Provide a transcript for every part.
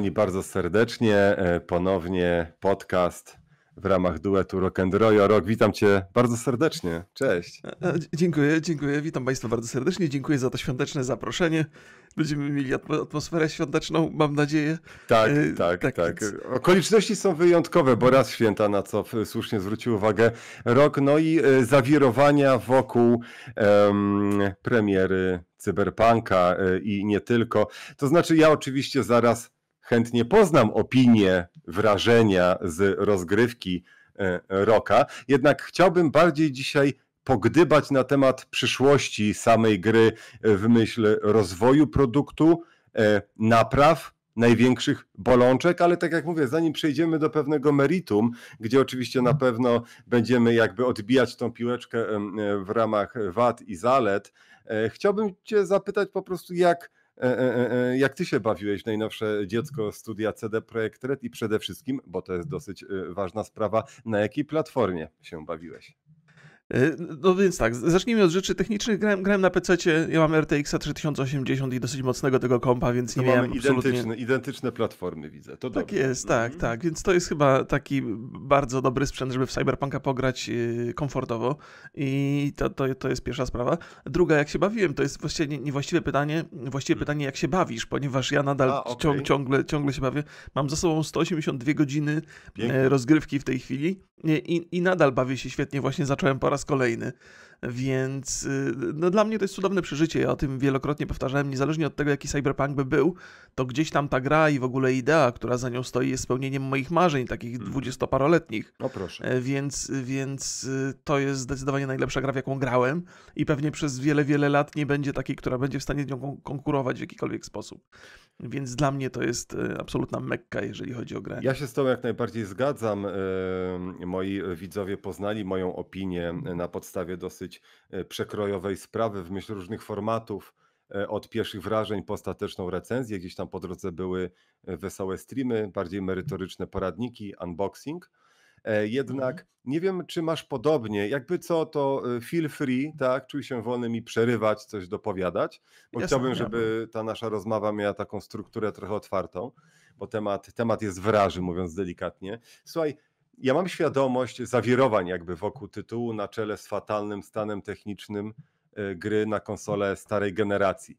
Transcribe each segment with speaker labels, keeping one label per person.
Speaker 1: bardzo serdecznie. E, ponownie podcast w ramach duetu Rock and Royo. Rock, witam cię bardzo serdecznie. Cześć. E,
Speaker 2: e, dziękuję, dziękuję. Witam Państwa bardzo serdecznie. Dziękuję za to świąteczne zaproszenie. Będziemy mieli atmosferę świąteczną, mam nadzieję.
Speaker 1: Tak, tak, tak. tak. Więc... Okoliczności są wyjątkowe, bo raz święta, na co słusznie zwrócił uwagę Rok, no i zawirowania wokół um, premiery cyberpunka i nie tylko. To znaczy ja oczywiście zaraz chętnie poznam opinie, wrażenia z rozgrywki e, roka. Jednak chciałbym bardziej dzisiaj pogdybać na temat przyszłości samej gry w myśl rozwoju produktu, e, napraw, największych bolączek, ale tak jak mówię, zanim przejdziemy do pewnego meritum, gdzie oczywiście na pewno będziemy jakby odbijać tą piłeczkę w ramach wad i zalet, e, chciałbym Cię zapytać po prostu, jak E, e, e, jak ty się bawiłeś w najnowsze dziecko studia CD Projekt Red i przede wszystkim, bo to jest dosyć ważna sprawa, na jakiej platformie się bawiłeś?
Speaker 2: E, no więc tak, zacznijmy od rzeczy technicznych. Grałem, grałem na PC, ja mam RTX 3080 i dosyć mocnego tego kompa, więc to nie no mamy miałem absolutnie... identyczne,
Speaker 1: identyczne platformy, widzę. To tak dobrze.
Speaker 2: jest, tak, mm. tak. Więc to jest chyba taki bardzo dobry sprzęt, żeby w Cyberpunka pograć y, komfortowo. I to, to, to jest pierwsza sprawa. Druga, jak się bawiłem, to jest właściwie niewłaściwe pytanie, właściwe mhm. pytanie, jak się bawisz, ponieważ ja nadal A, okay. ciąg, ciągle, ciągle się bawię. Mam za sobą 182 godziny e, Pięknie. rozgrywki w tej chwili i, i nadal bawię się świetnie. Właśnie zacząłem po raz raz kolejny. Więc y, no, dla mnie to jest cudowne przeżycie. Ja o tym wielokrotnie powtarzałem, niezależnie od tego, jaki cyberpunk by był, to gdzieś tam ta gra i w ogóle idea, która za nią stoi, jest spełnieniem moich marzeń, takich mhm. dwudziestoparoletnich. No proszę. E, więc, więc y, to jest zdecydowanie najlepsza gra, w jaką grałem i pewnie przez wiele, wiele lat nie będzie takiej, która będzie w stanie z nią konkurować w jakikolwiek sposób. Więc dla mnie to jest e, absolutna mekka, jeżeli chodzi o grę. Ja się
Speaker 1: z Tobą jak najbardziej zgadzam. E, moi widzowie poznali moją opinię e, na podstawie dosyć przekrojowej sprawy w myśl różnych formatów od pierwszych wrażeń po ostateczną recenzję. Gdzieś tam po drodze były wesołe streamy, bardziej merytoryczne poradniki, unboxing. E, jednak mhm. nie wiem, czy masz podobnie. Jakby co, to e, feel free, tak? Czuj się wolny mi przerywać, coś dopowiadać, bo Jasne, chciałbym, żeby ta nasza rozmowa miała taką strukturę trochę otwartą, bo temat, temat jest wraży, mówiąc delikatnie. Słuchaj, ja mam świadomość zawirowań jakby wokół tytułu na czele z fatalnym stanem technicznym e, gry na konsole starej generacji.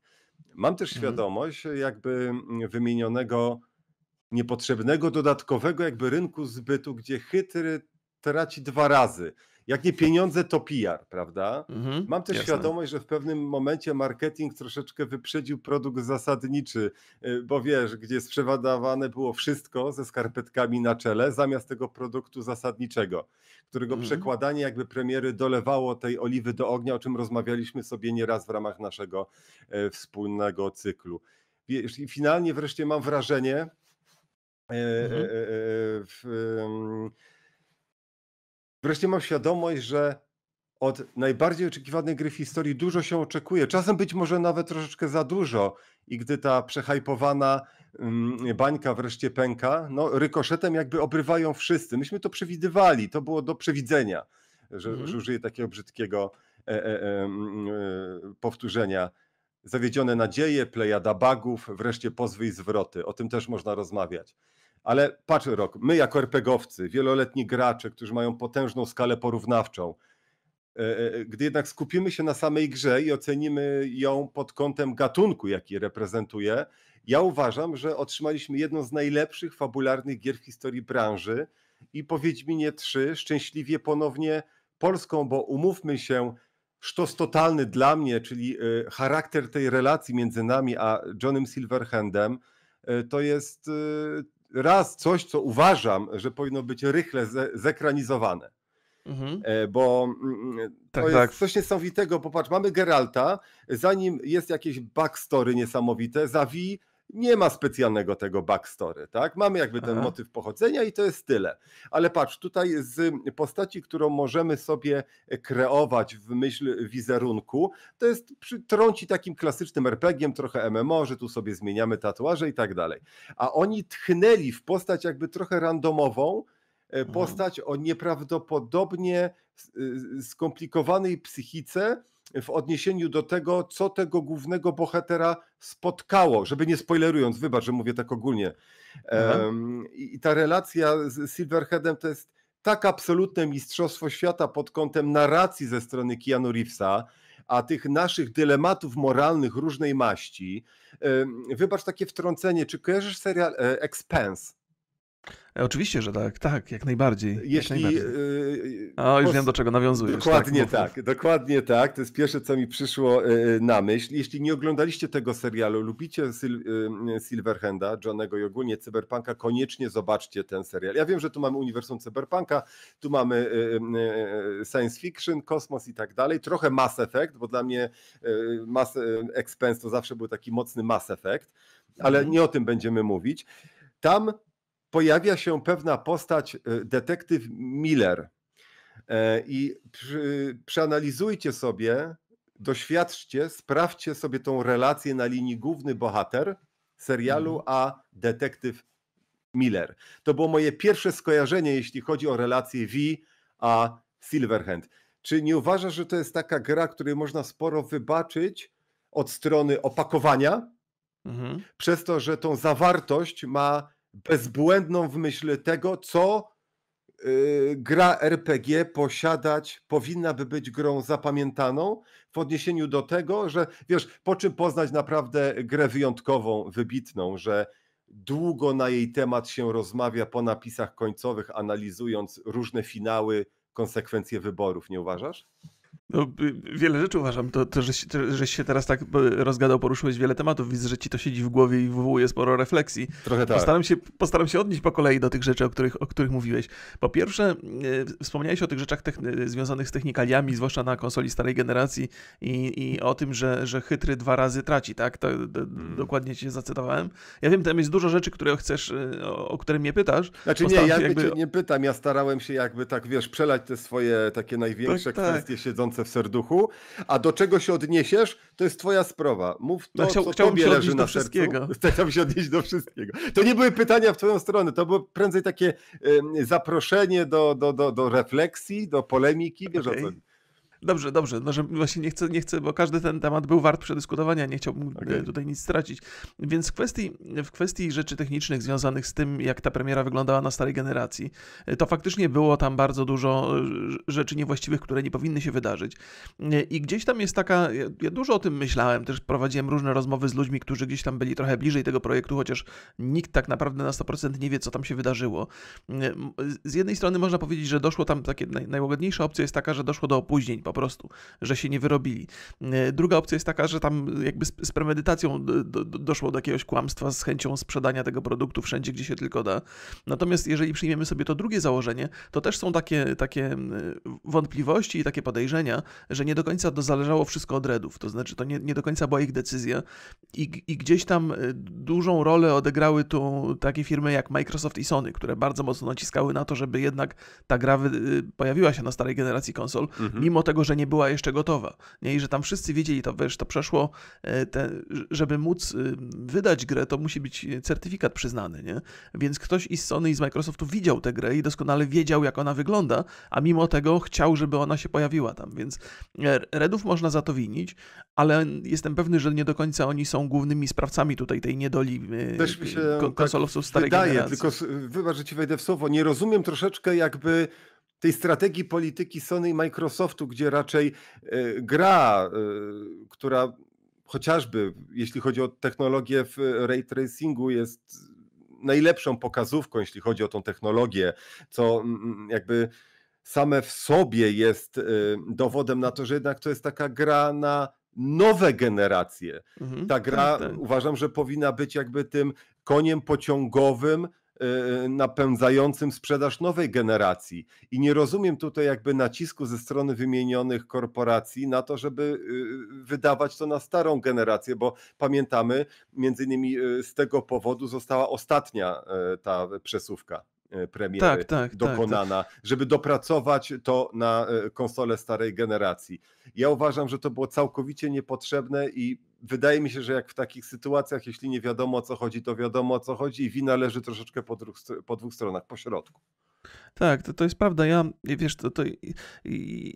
Speaker 1: Mam też mhm. świadomość jakby mm, wymienionego niepotrzebnego dodatkowego jakby rynku zbytu, gdzie chytry traci dwa razy. Jak nie pieniądze, to PR, prawda? Mhm, Mam też jasne. świadomość, że w pewnym momencie marketing troszeczkę wyprzedził produkt zasadniczy, y, bo wiesz, gdzie sprzedawane było wszystko ze skarpetkami na czele, zamiast tego produktu zasadniczego, którego mhm. przekładanie jakby premiery dolewało tej oliwy do ognia, o czym rozmawialiśmy sobie nieraz w ramach naszego e, wspólnego cyklu. Wiesz, I finalnie wreszcie mam wrażenie, E, e, e, mhm. wreszcie mam świadomość, że od najbardziej oczekiwanej gry w historii dużo się oczekuje. Czasem być może nawet troszeczkę za dużo. I gdy ta przehajpowana bańka wreszcie pęka, no rykoszetem jakby obrywają wszyscy. Myśmy to przewidywali, to było do przewidzenia, że, mhm. że użyję takiego brzydkiego e, e, e, powtórzenia. Zawiedzione nadzieje, plejada bagów, wreszcie pozwy i zwroty. O tym też można rozmawiać. Ale patrz rok, my jako RPGowcy, wieloletni gracze, którzy mają potężną skalę porównawczą, e, e, e, gdy jednak skupimy się na samej grze i ocenimy ją pod kątem gatunku, jaki reprezentuje, ja uważam, że otrzymaliśmy jedną z najlepszych fabularnych gier w historii branży i po nie trzy szczęśliwie ponownie polską, bo umówmy się, sztos totalny dla mnie, czyli charakter tej relacji między nami a Johnem Silverhandem, to jest raz coś, co uważam, że powinno być rychle ze zekranizowane. Mhm. E, bo mm, mm, to tak, jest tak. coś niesamowitego. Popatrz, mamy Geralta, zanim jest jakieś backstory niesamowite, zawi nie ma specjalnego tego backstory, tak? Mamy jakby ten Aha. motyw pochodzenia i to jest tyle. Ale patrz, tutaj z postaci, którą możemy sobie kreować w myśl wizerunku, to jest przy, trąci takim klasycznym rpg trochę MMO, że tu sobie zmieniamy tatuaże i tak dalej. A oni tchnęli w postać jakby trochę randomową, e, postać mhm. o nieprawdopodobnie e, skomplikowanej psychice, w odniesieniu do tego, co tego głównego bohatera spotkało, żeby nie spoilerując, wybacz, że mówię tak ogólnie. Mhm. Um, I ta relacja z Silverheadem to jest tak absolutne mistrzostwo świata pod kątem narracji ze strony Keanu Reevesa, a tych naszych dylematów moralnych różnej maści. Wybacz takie wtrącenie, czy kojarzysz serial e, Expense?
Speaker 2: E, oczywiście, że tak, tak, jak najbardziej. Jeśli, jak najbardziej.
Speaker 1: Yy, e, o, już pos... wiem do czego nawiązujesz. Tak dokładnie tak, tak, dokładnie tak. To jest pierwsze, co mi przyszło yy, na myśl. Jeśli nie oglądaliście tego serialu, lubicie Sil yy, Silverhanda, Johnego i ogólnie Cyberpunka, koniecznie zobaczcie ten serial. Ja wiem, że tu mamy uniwersum Cyberpunka, tu mamy science fiction, kosmos i tak dalej. Trochę Mass Effect, bo dla mnie Mass Expense to zawsze był taki mocny Mass Effect, ale mhm. nie o tym będziemy mówić. Tam pojawia się pewna postać e, detektyw Miller. E, I przeanalizujcie sobie, doświadczcie, sprawdźcie sobie tą relację na linii główny bohater serialu, mhm. a detektyw Miller. To było moje pierwsze skojarzenie, jeśli chodzi o relację V a Silverhand. Czy nie uważasz, że to jest taka gra, której można sporo wybaczyć od strony opakowania, mhm. przez to, że tą zawartość ma bezbłędną w myśl tego, co yy, gra RPG posiadać, powinna by być grą zapamiętaną w odniesieniu do tego, że wiesz, po czym poznać naprawdę grę wyjątkową, wybitną, że długo na jej temat się rozmawia po napisach końcowych, analizując różne finały, konsekwencje wyborów, nie uważasz?
Speaker 2: No, y, wiele rzeczy uważam. To, to że, to, że się teraz tak rozgadał, poruszyłeś wiele tematów. Widzę, że ci to siedzi w głowie i wywołuje
Speaker 1: sporo refleksji. Trochę tak. Postaram
Speaker 2: się, postaram się odnieść po kolei do tych rzeczy, o których, o których mówiłeś. Po pierwsze, y, wspomniałeś o tych rzeczach y, związanych z technikaliami, zwłaszcza na konsoli starej generacji i, i o tym, że, że chytry dwa razy traci, tak? To, to hmm. Dokładnie cię zacytowałem. Ja wiem, tam jest dużo rzeczy, które chcesz, o, o które mnie pytasz. Znaczy postaram nie, ja jakby...
Speaker 1: nie pytam. Ja starałem się jakby tak, wiesz, przelać te swoje takie największe tak, tak. kwestie tak. siedzące w serduchu, a do czego się odniesiesz, to jest twoja sprawa. Mów to, no, chciał, co tobie leży na sercu. Chciałbym się odnieść do wszystkiego. To nie były pytania w twoją stronę, to było prędzej takie y, zaproszenie do, do, do, do refleksji, do polemiki, wiesz okay. o co
Speaker 2: Dobrze, dobrze. No, że właśnie nie chcę, nie chcę, bo każdy ten temat był wart przedyskutowania, nie chciałbym e, okay. tutaj nic stracić. Więc w kwestii, w kwestii rzeczy technicznych związanych z tym, jak ta premiera wyglądała na starej generacji, e, to faktycznie było tam bardzo dużo e, rzeczy niewłaściwych, które nie powinny się wydarzyć. I gdzieś tam jest taka, ja dużo o tym myślałem, też prowadziłem różne rozmowy z ludźmi, którzy gdzieś tam byli trochę bliżej tego projektu, chociaż nikt tak naprawdę na 100% nie wie, co tam się wydarzyło. Z jednej strony można powiedzieć, że doszło tam, takie naj, najłagodniejsza opcja jest taka, że doszło do opóźnień po prostu, że się nie wyrobili. E, druga opcja jest taka, że tam jakby z, z premedytacją do, do, doszło do jakiegoś kłamstwa z chęcią sprzedania tego produktu wszędzie, gdzie się tylko da. Natomiast jeżeli przyjmiemy sobie to drugie założenie, to też są takie, takie e, wątpliwości i takie podejrzenia, że nie do końca to zależało wszystko od Redów, to znaczy to nie, nie do końca była ich decyzja i, i gdzieś tam e, dużą rolę odegrały tu takie firmy jak Microsoft i Sony, które bardzo mocno naciskały na to, żeby jednak ta gra pojawiła się na starej generacji konsol, mhm. mimo tego, tego, że nie była jeszcze gotowa. Nie? I że tam wszyscy wiedzieli, to wiesz, to przeszło, e, te, żeby móc y, wydać grę, to musi być certyfikat przyznany, nie? Więc ktoś i z Sony i z Microsoftu widział tę grę i doskonale wiedział, jak ona wygląda, a mimo tego chciał, żeby ona się pojawiła tam, więc e, Redów można za to winić, ale jestem pewny, że nie do końca oni są głównymi sprawcami tutaj tej niedoli e, Też mi się tak konsolowców tak starej wydaje, generacji.
Speaker 1: Tylko wybacz, że ci wejdę w słowo, nie rozumiem troszeczkę jakby tej strategii polityki Sony i Microsoftu, gdzie raczej e, gra, e, która chociażby jeśli chodzi o technologię w ray tracingu jest najlepszą pokazówką, jeśli chodzi o tą technologię, co jakby same w sobie jest e, dowodem na to, że jednak to jest taka gra na nowe generacje. Mhm, Ta tak, gra tak, tak. uważam, że powinna być jakby tym koniem pociągowym Y, y, napędzającym sprzedaż nowej generacji. I nie rozumiem tutaj jakby nacisku ze strony wymienionych korporacji na to, żeby y, wydawać to na starą generację, bo pamiętamy, między innymi z tego powodu została ostatnia ta przesuwka. E, premiery tak, tak, tak, tak. dokonana, tak, żeby dopracować to na e, konsole starej generacji. Ja uważam, że to było całkowicie niepotrzebne i wydaje mi się, że jak w takich sytuacjach, jeśli nie wiadomo o co chodzi, to wiadomo o co chodzi i wina leży troszeczkę po dwóch, po dwóch stronach, po środku.
Speaker 2: Tak, to, to jest prawda. Ja, wiesz, to, to,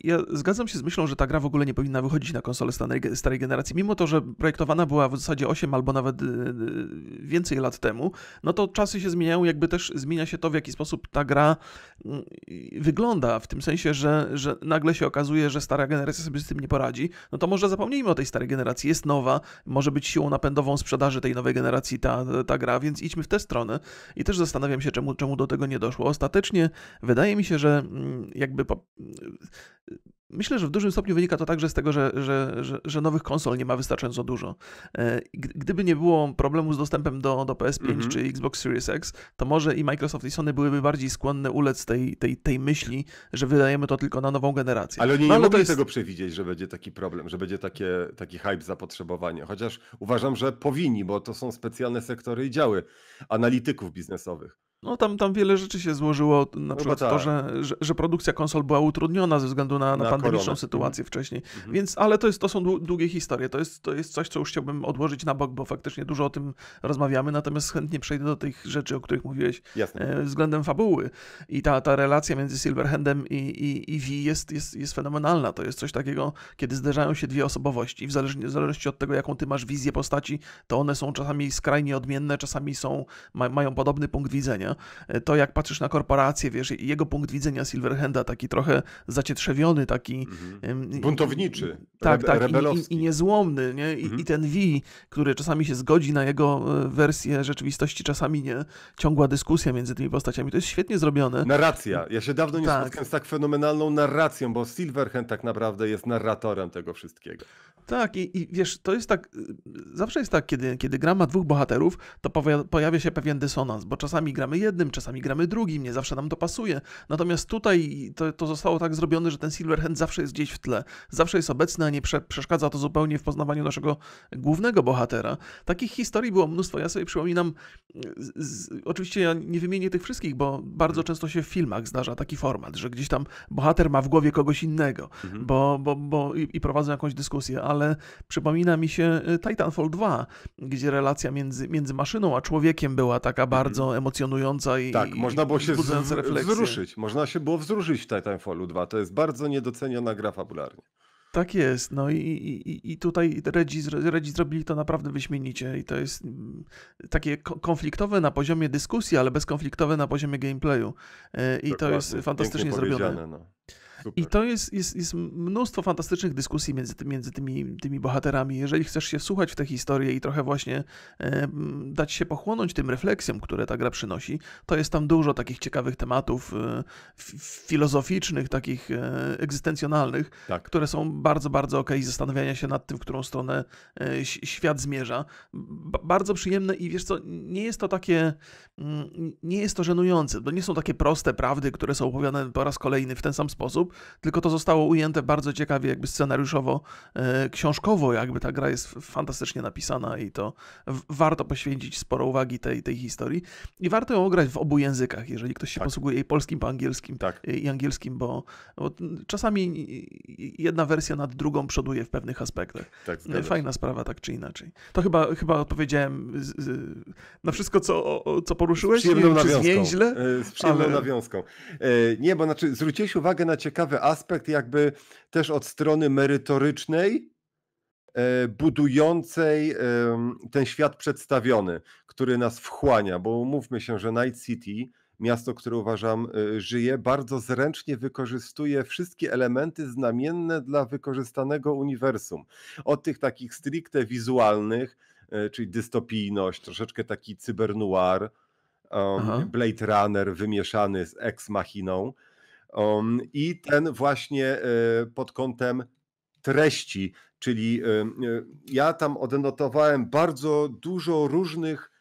Speaker 2: ja zgadzam się z myślą, że ta gra w ogóle nie powinna wychodzić na konsole starej, starej generacji. Mimo to, że projektowana była w zasadzie 8 albo nawet y, y, więcej lat temu, no to czasy się zmieniają, jakby też zmienia się to, w jaki sposób ta gra mm, wygląda, w tym sensie, że, że nagle się okazuje, że stara generacja sobie z tym nie poradzi, no to może zapomnijmy o tej starej generacji, jest nowa, może być siłą napędową sprzedaży tej nowej generacji ta, ta gra, więc idźmy w tę stronę. I też zastanawiam się, czemu, czemu do tego nie doszło. Ostatecznie wydaje mi się, że mm, jakby. Po... Myślę, że w dużym stopniu wynika to także z tego, że, że, że, że, nowych konsol nie ma wystarczająco dużo. E, gdyby nie było problemu z dostępem do, do PS5 mm -hmm. czy Xbox Series X, to może i Microsoft i Sony byłyby bardziej skłonne ulec tej, tej, tej myśli, że wydajemy to tylko na nową generację. Ale oni nie, no, nie mogli jest... tego
Speaker 1: przewidzieć, że będzie taki problem, że będzie takie, taki hype zapotrzebowanie. Chociaż uważam, że powinni, bo to są specjalne sektory i działy analityków biznesowych.
Speaker 2: No tam, tam wiele rzeczy się złożyło, na przykład tak. to, że, że, że, produkcja konsol była utrudniona ze względu na, na, na pandemiczną koronę. sytuację mhm. wcześniej. Mhm. Więc, ale to, jest, to są długie historie, to jest, to jest coś, co już chciałbym odłożyć na bok, bo faktycznie dużo o tym rozmawiamy, natomiast chętnie przejdę do tych rzeczy, o których mówiłeś Jasne. E, względem fabuły. I ta, ta relacja między Silverhandem i, i, i V jest, jest, jest fenomenalna. To jest coś takiego, kiedy zderzają się dwie osobowości i w zależności, w zależności od tego, jaką ty masz wizję postaci, to one są czasami skrajnie odmienne, czasami są, ma, mają podobny punkt widzenia. E, to jak patrzysz na korporację, wiesz, jego punkt widzenia Silverhanda taki trochę zacietrzewiony, taki... Mhm. Buntowniczy, tak, tak, i, i, niezłomny, nie? I, mhm. I, ten V, który czasami się zgodzi na jego e, wersję rzeczywistości, czasami nie. Ciągła dyskusja między tymi postaciami. To jest świetnie zrobione.
Speaker 1: Narracja. Ja się dawno nie tak. spotkałem z tak fenomenalną narracją, bo Silverhand tak naprawdę jest narratorem tego wszystkiego. Tak, i, i, wiesz,
Speaker 2: to jest tak, e, zawsze jest tak, kiedy, kiedy gra ma dwóch bohaterów, to pojawia się pewien dysonans, bo czasami gramy jednym, czasami gramy drugim, nie zawsze nam to pasuje. Natomiast tutaj to, to zostało tak zrobione, że ten Silverhand zawsze jest gdzieś w tle, zawsze jest obecny, a nie prze, przeszkadza to zupełnie w poznawaniu naszego głównego bohatera. Takich historii było mnóstwo. Ja sobie przypominam, z, z, oczywiście ja nie wymienię tych wszystkich, bo bardzo mhm. często się w filmach zdarza taki format, że gdzieś tam bohater ma w głowie kogoś innego mhm. bo, bo, bo, i, i prowadzą jakąś dyskusję, ale przypomina mi się e, Titanfall 2, gdzie relacja między, między maszyną a człowiekiem była taka mhm. bardzo mhm. emocjonująca emocjonująca i Tak, można było się wzruszyć.
Speaker 1: Można się było wzruszyć w Titanfallu 2. To jest bardzo niedoceniona gra fabularnie.
Speaker 2: Tak jest, no i, i, i tutaj Redzi, Redzi zrobili to naprawdę wyśmienicie i to jest mm, takie konfliktowe na poziomie dyskusji, ale bezkonfliktowe na poziomie gameplayu e, i Dokładnie. to jest fantastycznie zrobione. No. Super. I to jest, jest, jest mnóstwo fantastycznych dyskusji między, ty, między tymi, tymi bohaterami. Jeżeli chcesz się słuchać w tę historię i trochę właśnie e, dać się pochłonąć tym refleksjom, które ta gra przynosi, to jest tam dużo takich ciekawych tematów e, filozoficznych, takich e, egzystencjonalnych, tak. które są bardzo, bardzo okej, okay, zastanawiania się nad tym, w którą stronę e, świat zmierza. B bardzo przyjemne i wiesz co, nie jest to takie, mm, nie jest to żenujące, bo nie są takie proste prawdy, które są opowiadane po raz kolejny w ten sam sposób, tylko to zostało ujęte bardzo ciekawie jakby scenariuszowo, e, książkowo jakby ta gra jest fantastycznie napisana i to warto poświęcić sporo uwagi tej, tej historii i warto ją ograć w obu językach, jeżeli ktoś się tak. posługuje i polskim, po angielskim tak. E, i angielskim, bo, bo, czasami jedna wersja nad drugą przoduje w pewnych aspektach. Tak, Fajna
Speaker 1: sprawa tak czy inaczej.
Speaker 2: To chyba, chyba odpowiedziałem na wszystko,
Speaker 1: co, co
Speaker 2: poruszyłeś. Z przyjemną nie, nawiązką. Z, e,
Speaker 1: z przyjemną ale... nawiązką. Nie, bo znaczy zwróciłeś uwagę na ciekawość ciekawy aspekt, jakby też od strony merytorycznej, e, budującej ten świat przedstawiony, który nas wchłania, bo mówmy się, że Night City, miasto, które uważam e, żyje, bardzo zręcznie wykorzystuje wszystkie elementy znamienne dla wykorzystanego uniwersum. Od tych takich stricte wizualnych, e, czyli dystopijność, troszeczkę taki cybernoir, Blade Runner wymieszany z ex machiną, Um, I ten właśnie y, pod kątem treści, czyli y, y, ja tam odnotowałem bardzo dużo różnych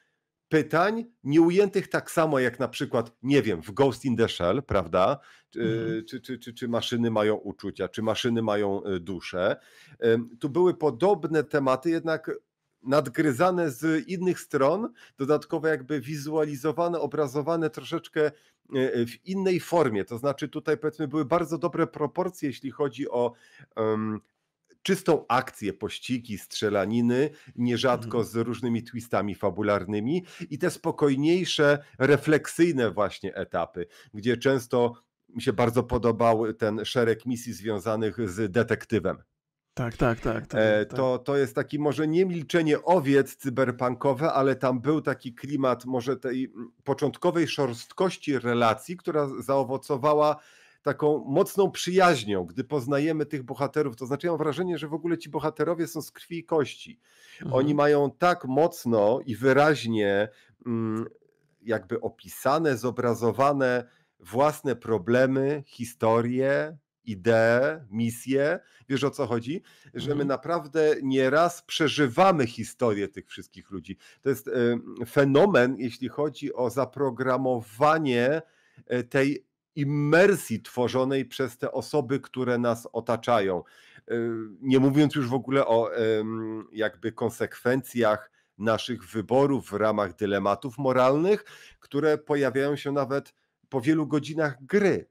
Speaker 1: pytań nieujętych tak samo jak na przykład, nie wiem, w Ghost in the Shell, prawda? Mm. Czy, czy, czy, czy maszyny mają uczucia, czy maszyny mają duszę? Tu były podobne tematy, jednak nadgryzane z innych stron, dodatkowo jakby wizualizowane, obrazowane troszeczkę e, e, w innej formie. To znaczy tutaj powiedzmy były bardzo dobre proporcje, jeśli chodzi o um, czystą akcję, pościgi, strzelaniny, nierzadko mhm. z różnymi twistami fabularnymi i te spokojniejsze, refleksyjne właśnie etapy, gdzie często mi się bardzo podobał ten szereg misji związanych z detektywem tak, tak, tak. tak, e, tak. to, to jest taki może nie milczenie owiec cyberpunkowe, ale tam był taki klimat może tej początkowej szorstkości relacji, która zaowocowała taką mocną przyjaźnią, gdy poznajemy tych bohaterów. To znaczy, ja mam wrażenie, że w ogóle ci bohaterowie są z krwi i kości. Mhm. Oni mają tak mocno i wyraźnie jakby opisane, zobrazowane własne problemy, historie, ideę, misję, wiesz o co chodzi? Że my mhm. naprawdę nieraz przeżywamy historię tych wszystkich ludzi. To jest fenomen, jeśli chodzi o zaprogramowanie e, tej imersji tworzonej przez te osoby, które nas otaczają. E, nie mówiąc już w ogóle o jakby konsekwencjach naszych wyborów w ramach dylematów moralnych, które pojawiają się nawet po wielu godzinach gry.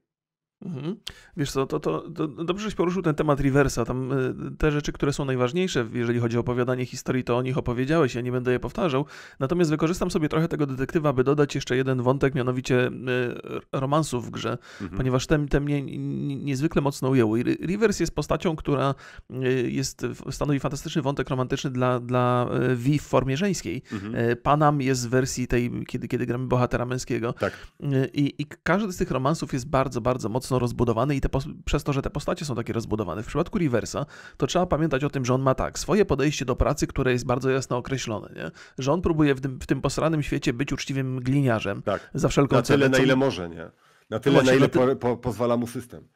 Speaker 2: Mhm. Wiesz co, to, to, to, dobrze, żeś poruszył ten temat rewersa. Tam y, te rzeczy, które są najważniejsze, jeżeli chodzi o opowiadanie historii, to o nich opowiedziałeś, ja nie będę je powtarzał. Natomiast wykorzystam sobie trochę tego detektywa, aby dodać jeszcze jeden wątek, mianowicie y, romansów w grze, mhm. ponieważ te, te mnie niezwykle mocno ujęły. Rivers jest postacią, która y, jest, stanowi fantastyczny wątek romantyczny dla, dla V w formie żeńskiej. Mhm. Panam jest w wersji tej, kiedy, kiedy gramy bohatera męskiego. Tak. I, I każdy z tych romansów jest bardzo, bardzo mocno mocno rozbudowany i te przez to, że te postacie są takie rozbudowane. W przypadku Riversa to trzeba pamiętać o tym, że on ma tak, swoje podejście do pracy, które jest bardzo jasno określone, nie? że on próbuje w tym, w tym posranym świecie być uczciwym gliniarzem tak. za wszelką cenę. Na tyle, cenę, na ile może, nie? Na tyle, właśnie, na ile po,
Speaker 1: po, pozwala mu system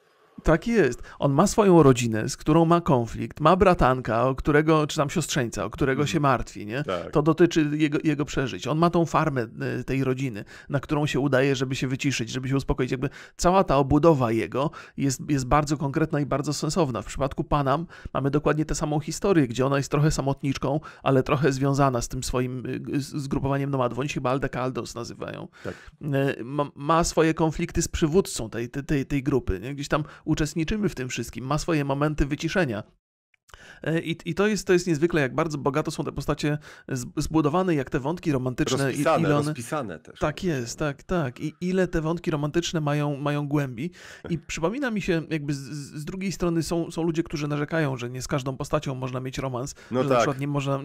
Speaker 2: tak jest. On ma swoją rodzinę, z którą ma konflikt, ma bratanka, o którego, czy tam siostrzeńca, o którego mhm. się martwi, nie? Tak. To dotyczy jego, jego przeżyć. On ma tą farmę y, tej rodziny, na którą się udaje, żeby się wyciszyć, żeby się uspokoić. Jakby cała ta obudowa jego jest, jest bardzo konkretna i bardzo sensowna. W przypadku Panam mamy dokładnie tę samą historię, gdzie ona jest trochę samotniczką, ale trochę związana z tym swoim y, zgrupowaniem nomadów. Oni się chyba Caldos nazywają. Tak. Y, ma, ma swoje konflikty z przywódcą tej, tej, tej grupy. Nie? Gdzieś tam u uczestniczymy w tym wszystkim, ma swoje momenty wyciszenia. E, I, I, to, jest, to jest niezwykle, jak bardzo bogato są te postacie zbudowane, jak te wątki romantyczne. Rozpisane, one, rozpisane też. Tak jest, tak, tak. I ile te wątki romantyczne mają, mają głębi. I przypomina mi się, jakby z, z drugiej strony są, są ludzie, którzy narzekają, że nie z każdą postacią można mieć romans. No że tak. na przykład nie można...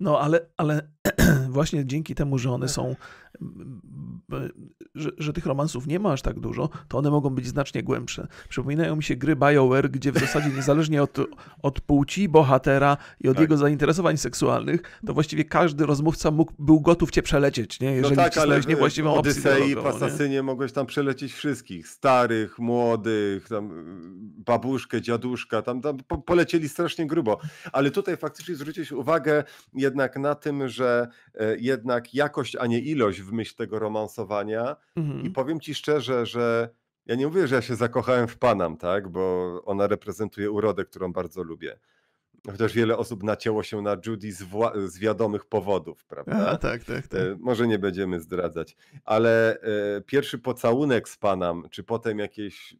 Speaker 2: No ale, ale właśnie dzięki temu, że one są... Że, że tych romansów nie ma aż tak dużo, to one mogą być znacznie głębsze. Przypominają mi się gry BioWare, gdzie w zasadzie niezależnie od, od płci płci bohatera i od tak. jego zainteresowań seksualnych, to właściwie każdy rozmówca mógł, był gotów cię przelecieć, nie? jeżeli no tak, ale niewłaściwą Odysei, w Asasynie
Speaker 1: mogłeś tam przelecieć wszystkich, starych, młodych, tam y, babuszkę, dziaduszka, tam, tam po, polecieli strasznie grubo, ale tutaj faktycznie zwrócić uwagę jednak na tym, że e, jednak jakość, a nie ilość w myśl tego romansowania mhm. i powiem ci szczerze, że ja nie mówię, że ja się zakochałem w Panam, tak, bo ona reprezentuje urodę, którą bardzo lubię. Chociaż wiele osób nacięło się na Judy z, z wiadomych powodów, prawda? A, tak, tak, tak. E, może nie będziemy zdradzać, ale e, pierwszy pocałunek z Panem, czy potem jakieś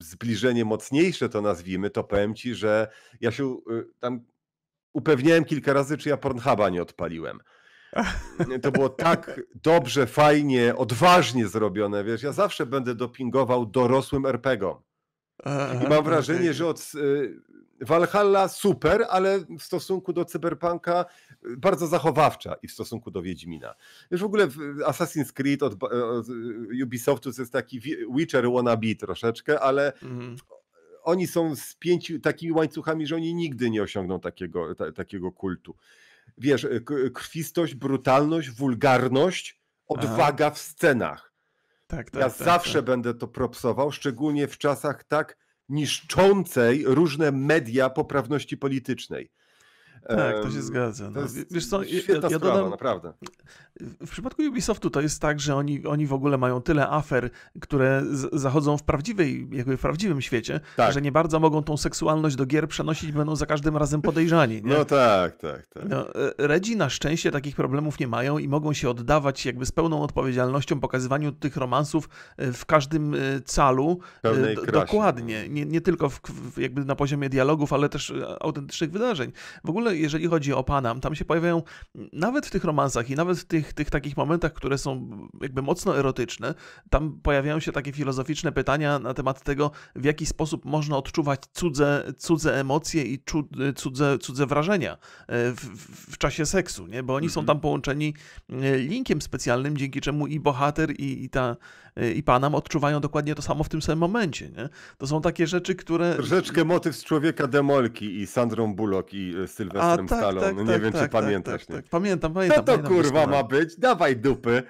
Speaker 1: zbliżenie mocniejsze to nazwijmy, to powiem ci, że ja się e, tam upewniałem kilka razy, czy ja Pornhuba nie odpaliłem. To było tak dobrze, fajnie, odważnie zrobione, wiesz, ja zawsze będę dopingował dorosłym RPGom. I mam tak, wrażenie, tak. że od, e, Valhalla super, ale w stosunku do Cyberpunka y, bardzo zachowawcza i w stosunku do Wiedźmina. Już w ogóle y, Assassin's Creed od, y, od Ubisoftu to jest taki Witcher wannabe troszeczkę, ale mhm oni są z pięciu takimi łańcuchami, że oni nigdy nie osiągną takiego, ta, takiego kultu. Wiesz, krwistość, brutalność, wulgarność, odwaga Aha. w scenach.
Speaker 2: Tak, tak, ja tak, zawsze tak.
Speaker 1: będę to propsował, szczególnie w czasach tak niszczącej różne media poprawności politycznej. Tak, to się zgadza. No. To Wiesz co, świetna ja, ja sprawa, dodam, naprawdę. W przypadku Ubisoftu to jest
Speaker 2: tak, że oni, oni w ogóle mają tyle afer, które z, zachodzą w prawdziwej, jakby w prawdziwym świecie, tak. że nie bardzo mogą tą seksualność do gier przenosić, będą za każdym razem podejrzani. Nie? No
Speaker 1: tak, tak, tak.
Speaker 2: No, e, Redzi na szczęście takich problemów nie mają i mogą się oddawać jakby z pełną odpowiedzialnością pokazywaniu tych romansów e, w każdym e, calu. Dokładnie. Nie, nie tylko w, jakby na poziomie dialogów, ale też autentycznych wydarzeń. W ogóle jeżeli chodzi o Panam, tam się pojawiają nawet w tych romansach i nawet w tych, tych takich momentach, które są jakby mocno erotyczne, tam pojawiają się takie filozoficzne pytania na temat tego, w jaki sposób można odczuwać cudze, cudze emocje i cudze, cudze wrażenia e, w, w czasie seksu, nie? bo oni mhm. są tam połączeni e, linkiem specjalnym, dzięki czemu i bohater, i, i, ta, e, i Panam odczuwają dokładnie to samo w tym samym momencie. Nie? To są takie
Speaker 1: rzeczy, które... Troszeczkę motyw z człowieka demolki i Sandrą Bullock i Sylwestra tak, Stallone. Tak, nie tak, wiem, czy tak, tak, pamiętasz. Tak, nie? Pamiętam, pamiętam. Co to pamiętam, kurwa no. ma być? Dawaj dupy.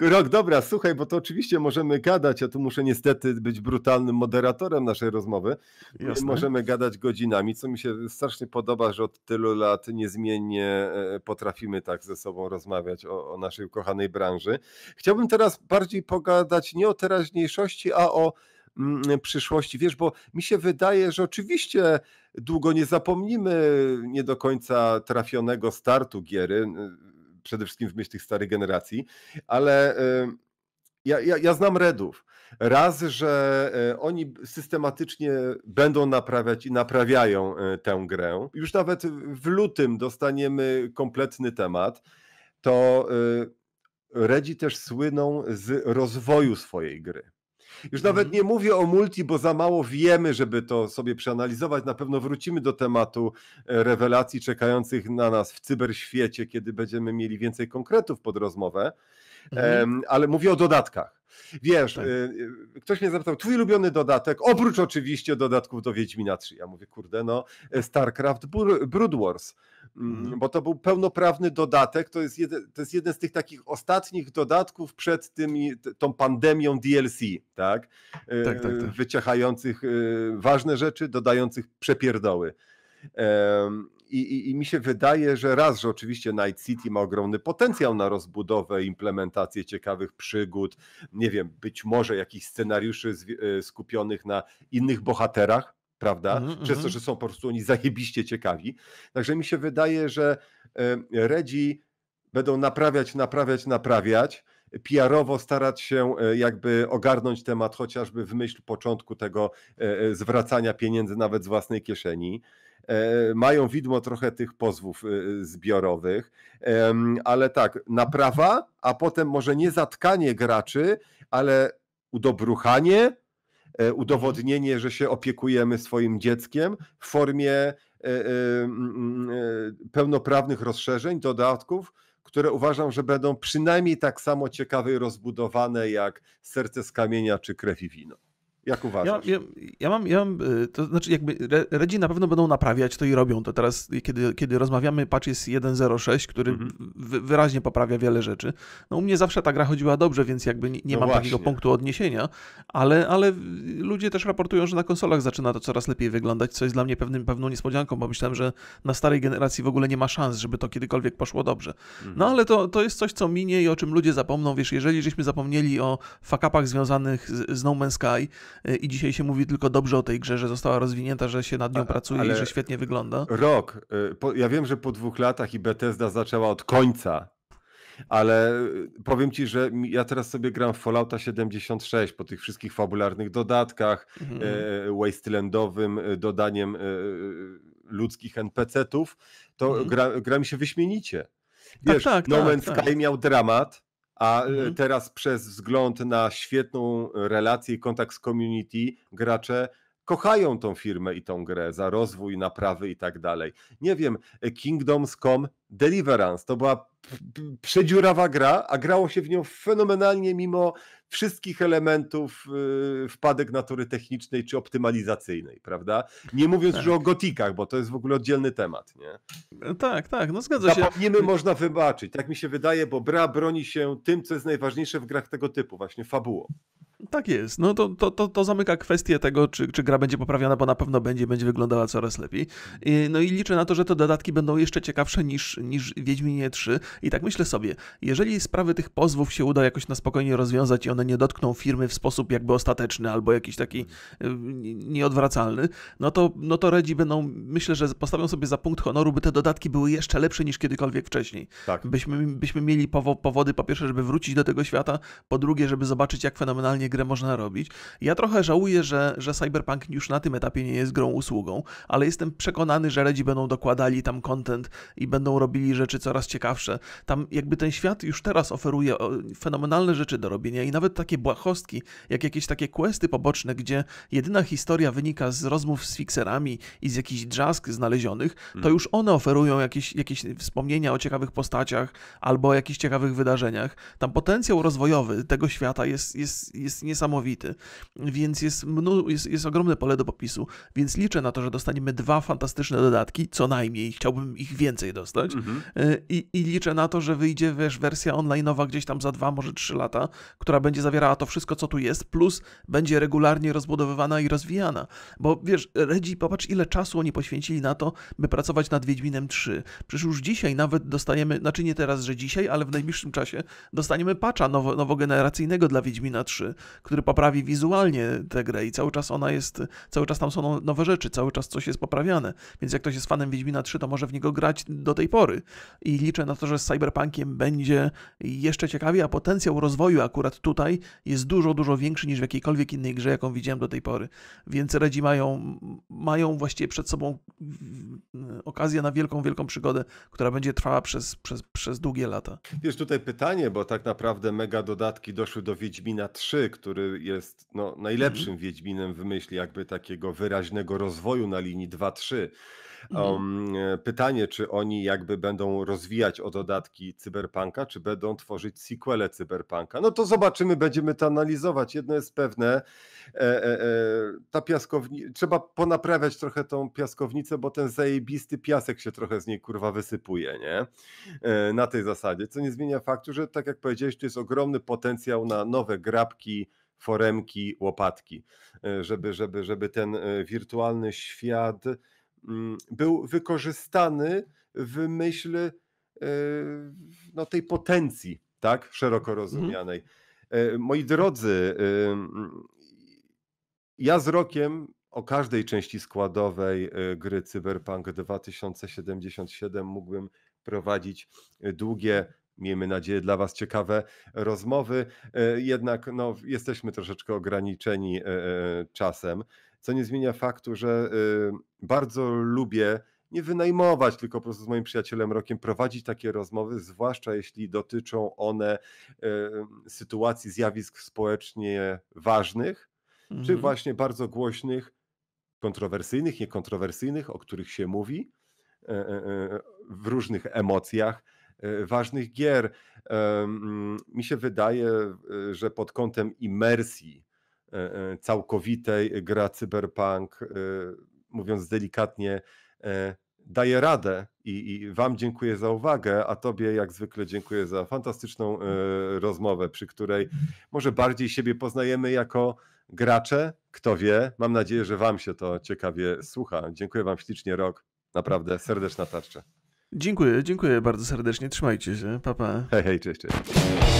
Speaker 1: Rok, dobra, słuchaj, bo to oczywiście możemy gadać, ja tu muszę niestety być brutalnym moderatorem naszej rozmowy. Jasne. Możemy gadać godzinami, co mi się strasznie podoba, że od tylu lat niezmiennie e, potrafimy tak ze sobą rozmawiać o, o naszej ukochanej branży. Chciałbym teraz bardziej pogadać nie o teraźniejszości, a o Mm, y, przyszłości. Wiesz, bo mi się wydaje, że oczywiście długo nie zapomnimy nie do końca trafionego startu giery, y, przede wszystkim w myśl tych starych generacji, ale y, ja, ja, ja znam Redów. Raz, że oni systematycznie będą naprawiać i naprawiają tę grę. Już nawet w lutym dostaniemy kompletny temat. To Redzi też słyną z rozwoju swojej gry. Już nawet mhm. nie mówię o multi, bo za mało wiemy, żeby to sobie przeanalizować. Na pewno wrócimy do tematu e, rewelacji czekających na nas w cyberświecie, kiedy będziemy mieli więcej konkretów pod rozmowę. Mhm. ale mówię o dodatkach. Wiesz, tak. Y, y, ktoś mnie zapytał, twój ulubiony dodatek, oprócz oczywiście dodatków do Wiedźmina 3. Ja mówię, kurde, no e, StarCraft Brood Wars, mm. Mhm. bo to był pełnoprawny dodatek, to jest, jeden, to jest jeden z tych takich ostatnich dodatków przed tymi, tą pandemią DLC, tak? E, tak, tak, tak. Wyciechających e, ważne rzeczy, dodających przepierdoły. Um, i, i, I, mi się wydaje, że raz, że oczywiście Night City ma ogromny potencjał na rozbudowę, implementację ciekawych przygód, nie wiem, być może jakichś scenariuszy z, e, skupionych na innych bohaterach, prawda? Mm, Przez to, mhm. że są po prostu oni zajebiście ciekawi. Także mi się wydaje, że y, Redzi będą naprawiać, naprawiać, naprawiać PR-owo starać się e, jakby ogarnąć temat chociażby w myśl początku tego e, e, zwracania pieniędzy nawet z własnej kieszeni mają widmo trochę tych pozwów zbiorowych, ale tak, naprawa, a potem może nie zatkanie graczy, ale udobruchanie, udowodnienie, że się opiekujemy swoim dzieckiem w formie pełnoprawnych rozszerzeń, dodatków, które uważam, że będą przynajmniej tak samo ciekawe i rozbudowane jak Serce z Kamienia czy Krew i Wino. Jak uważasz? Ja, ja,
Speaker 2: ja, mam, ja mam, e, to znaczy jakby Redzi na pewno będą naprawiać to i robią to. Teraz, kiedy, kiedy rozmawiamy, patch jest 1.06, który mm -hmm. wyraźnie poprawia wiele rzeczy. No u mnie zawsze ta gra chodziła dobrze, więc jakby nie, nie no mam właśnie. takiego punktu odniesienia, ale, ale ludzie też raportują, że na konsolach zaczyna to coraz lepiej wyglądać, co jest dla mnie pewnym, pewną niespodzianką, bo myślałem, że na starej generacji w ogóle nie ma szans, żeby to kiedykolwiek poszło dobrze. Mm -hmm. No mhm. ale to, to jest coś, co minie i o czym ludzie zapomną. Wiesz, jeżeli żeśmy zapomnieli o fakapach związanych z, z No Man's Sky, Y, i dzisiaj się mówi tylko dobrze o tej grze, że została rozwinięta, że się nad nią pracuje i że świetnie wygląda.
Speaker 1: Rok. Y, ja wiem, że po dwóch latach i Bethesda zaczęła od końca ale y, powiem ci, że ja teraz sobie gram w Fallouta 76 po tych wszystkich fabularnych dodatkach, mm wastelandowym dodaniem ludzkich NPC-ów, to mm gra, gra, mi się wyśmienicie. Tak, Wiesz, tak, no tak, No Man's tak, Sky miał dramat, a e, mhm. teraz przez wzgląd na świetną relację i kontakt z community gracze kochają tą firmę i tą grę za rozwój, naprawy i tak dalej. Nie wiem, e, Kingdoms.com Deliverance to była przedziurawa gra, a grało się w nią fenomenalnie mimo wszystkich elementów yy, wpadek natury technicznej czy optymalizacyjnej, prawda? Nie mówiąc tak. już o tak. gotikach, bo to jest w ogóle oddzielny temat, nie? Tak, tak, no zgadza się. się. Zapomnimy można wybaczyć, tak mi się wydaje, bo bra broni się tym, co jest najważniejsze w grach tego typu, właśnie fabułą.
Speaker 2: Tak jest. No to, to, to, to zamyka kwestię tego, czy, czy gra będzie poprawiana, bo na pewno będzie, będzie wyglądała coraz lepiej. No i liczę na to, że te dodatki będą jeszcze ciekawsze niż niż, Wiedźminie 3. I tak myślę sobie, jeżeli sprawy tych pozwów się uda jakoś na spokojnie rozwiązać i one nie dotkną firmy w sposób jakby ostateczny albo jakiś taki y, nieodwracalny, no to, no to Redzi będą, myślę, że postawią sobie za punkt honoru, by te dodatki były jeszcze lepsze niż kiedykolwiek wcześniej. Tak. Byśmy, byśmy mieli powo powody, po pierwsze, żeby wrócić do tego świata, po drugie, żeby zobaczyć, jak fenomenalnie grę można robić. Ja trochę żałuję, że, że Cyberpunk już na tym etapie nie jest grą usługą, ale jestem przekonany, że Redzi będą dokładali tam content i będą robić robili rzeczy coraz ciekawsze. Tam jakby ten świat już teraz oferuje fenomenalne rzeczy do robienia i nawet takie błahostki, jak jakieś takie questy poboczne, gdzie jedyna historia wynika z rozmów z fikserami i z jakichś drzask znalezionych, to mm. już one oferują jakieś, jakieś wspomnienia o ciekawych postaciach albo o jakichś ciekawych wydarzeniach. Tam potencjał rozwojowy tego świata jest, jest, jest niesamowity, więc jest, mnu, jest, jest ogromne pole do popisu, więc liczę na to, że dostaniemy dwa fantastyczne dodatki, co najmniej, chciałbym ich więcej dostać, mhm. Y, I, I, liczę na to, że wyjdzie wiesz, wersja online'owa gdzieś tam za dwa, może trzy lata, która będzie zawierała to wszystko, co tu jest, plus będzie regularnie rozbudowywana i rozwijana. Bo wiesz, Redzi, popatrz ile czasu oni poświęcili na to, by pracować nad Wiedźminem 3. Przecież już dzisiaj nawet dostajemy, znaczy nie teraz, że dzisiaj, ale w najbliższym czasie dostaniemy patcha nowo, nowogeneracyjnego dla Wiedźmina 3, który poprawi wizualnie tę grę i cały czas ona jest, cały czas tam są no, nowe rzeczy, cały czas coś jest poprawiane. Więc jak ktoś jest fanem Wiedźmina 3, to może w niego grać do tej pory i liczę na to, że z Cyberpunkiem będzie jeszcze ciekawie, a potencjał rozwoju akurat tutaj jest dużo, dużo większy niż w jakiejkolwiek innej grze, jaką widziałem do tej pory. Więc Redzi mają, mają właściwie przed sobą okazję na wielką, wielką przygodę, która będzie trwała przez, przez, przez długie lata.
Speaker 1: Wiesz, tutaj pytanie, bo tak naprawdę mega dodatki doszły do Wiedźmina 3, który jest no, najlepszym mm. Wiedźminem w myśli jakby takiego wyraźnego rozwoju na linii 2-3. Mhm. E, pytanie, czy oni jakby będą rozwijać o dodatki cyberpunka, czy będą tworzyć sequele cyberpunka. No to zobaczymy, będziemy to analizować. Jedno jest pewne, e, e, e, ta piaskowni trzeba ponaprawiać trochę tą piaskownicę, bo ten zajebisty piasek się trochę z niej kurwa wysypuje, nie? E, na tej zasadzie, co nie zmienia faktu, że tak jak powiedziałeś, tu jest ogromny potencjał na nowe grabki, foremki, łopatki, e, żeby, żeby, żeby ten wirtualny świat Mm, był wykorzystany w myśl e, no, tej potencji, tak, szeroko mhm. rozumianej. Mhm. Moi drodzy, ja z rokiem o każdej części składowej e, gry Cyberpunk 2077 mógłbym prowadzić długie, miejmy nadzieję, dla Was ciekawe rozmowy. Jednak no, jesteśmy troszeczkę ograniczeni czasem co nie zmienia faktu, że y, bardzo lubię nie wynajmować, tylko po prostu z moim przyjacielem Rokiem prowadzić takie rozmowy, zwłaszcza jeśli dotyczą one y, sytuacji, zjawisk społecznie ważnych, czy mhm. właśnie bardzo głośnych, kontrowersyjnych, niekontrowersyjnych, o których się mówi e, e, e, w różnych emocjach ważnych gier. Mm, mi się wydaje, że pod kątem imersji E, e, całkowitej, gra cyberpunk, e, mówiąc delikatnie, daje radę i, i, Wam dziękuję za uwagę, a Tobie jak zwykle dziękuję za fantastyczną rozmowę, przy której może bardziej siebie poznajemy jako gracze. Kto wie, mam nadzieję, że Wam się to ciekawie słucha. Dziękuję Wam ślicznie, Rok. Naprawdę serdeczna tarcza.
Speaker 2: Dziękuję, dziękuję bardzo serdecznie. Trzymajcie się. Pa,
Speaker 1: pa. Hej, hej, cześć, cześć.